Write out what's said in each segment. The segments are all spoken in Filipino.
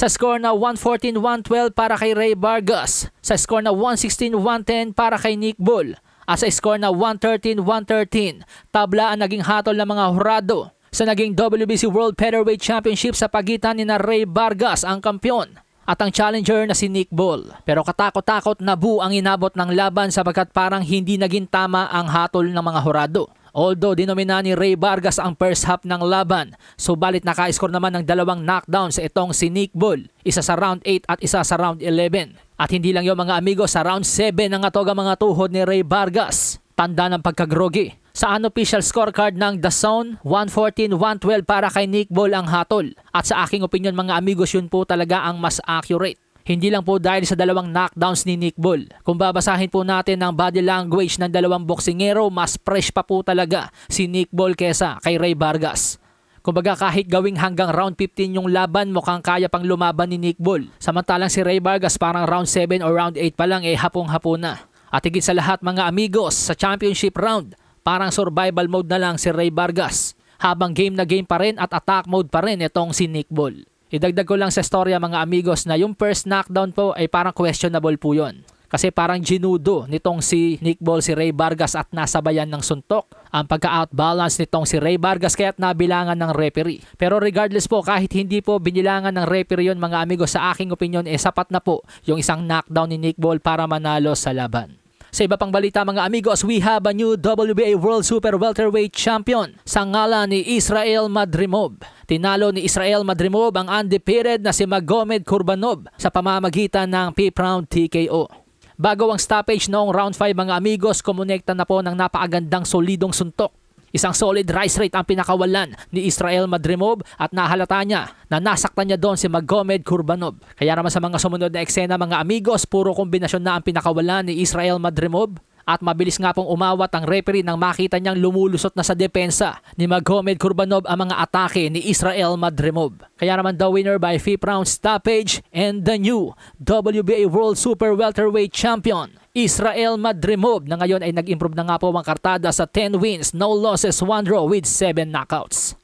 sa score na 114-112 para kay Ray Vargas, sa score na 116-110 para kay Nick Bull, at ah, sa score na 113-113, tabla ang naging hatol ng mga hurado sa naging WBC World Featherweight Championship sa pagitan ni na Ray Vargas ang kampiyon at ang challenger na si Nick Bull. Pero katakot-takot na bu ang inabot ng laban sapagkat parang hindi naging tama ang hatol ng mga hurado. Although dinomina ni Ray Vargas ang first half ng laban, subalit naka-score naman ng dalawang knockdown sa itong si Nick Bull, isa sa round 8 at isa sa round 11. At hindi lang yung mga amigo sa round 7 ang atog ang mga tuhod ni Ray Vargas. Tanda ng pagkagrogi. Sa unofficial scorecard ng The Zone, 114-112 para kay Nick Ball ang hatol. At sa aking opinion mga amigos yun po talaga ang mas accurate. Hindi lang po dahil sa dalawang knockdowns ni Nick Bull. Kung babasahin po natin ang body language ng dalawang boksingero, mas fresh pa po talaga si Nick Bull kesa kay Ray Vargas. Kumbaga kahit gawing hanggang round 15 yung laban mukhang kaya pang lumaban ni Nick Bull. Samantalang si Ray Vargas parang round 7 or round 8 pa lang eh hapong-hapo na. At higit sa lahat mga amigos sa championship round, parang survival mode na lang si Ray Vargas. Habang game na game pa rin at attack mode pa rin itong si Nick Bull. Idagdag ko lang sa storya mga amigos na yung first knockdown po ay parang questionable po yon. Kasi parang ginudo nitong si Nick Ball si Ray Vargas at nasabayan ng suntok ang pagka-outbalance nitong si Ray Vargas kaya't nabilangan ng referee. Pero regardless po kahit hindi po binilangan ng referee yon mga amigos sa aking opinion eh sapat na po yung isang knockdown ni Nick Ball para manalo sa laban. Sa iba pang balita mga amigos, we have a new WBA World Super Welterweight Champion sa ngalan ni Israel Madrimov. Tinalo ni Israel Madrimov ang undefeated na si Magomed Kurbanov sa pamamagitan ng fifth round TKO. Bago ang stoppage noong round 5 mga amigos, kumonekta na po ng napakagandang solidong suntok Isang solid rise rate ang pinakawalan ni Israel Madrimov at nahalata niya na nasaktan niya doon si Magomed Kurbanov. Kaya naman sa mga sumunod na eksena mga amigos, puro kombinasyon na ang pinakawalan ni Israel Madrimov at mabilis nga pong umawat ang referee nang makita niyang lumulusot na sa depensa ni Magomed Kurbanov ang mga atake ni Israel Madrimov. Kaya naman the winner by 5 round stoppage and the new WBA World Super Welterweight Champion Israel Madremove na ngayon ay nag-improve na nga po ang kartada sa 10 wins, no losses, 1 draw with 7 knockouts.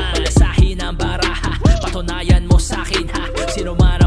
Alasahin ang baraha, patunayan mo sa akin ha, sino man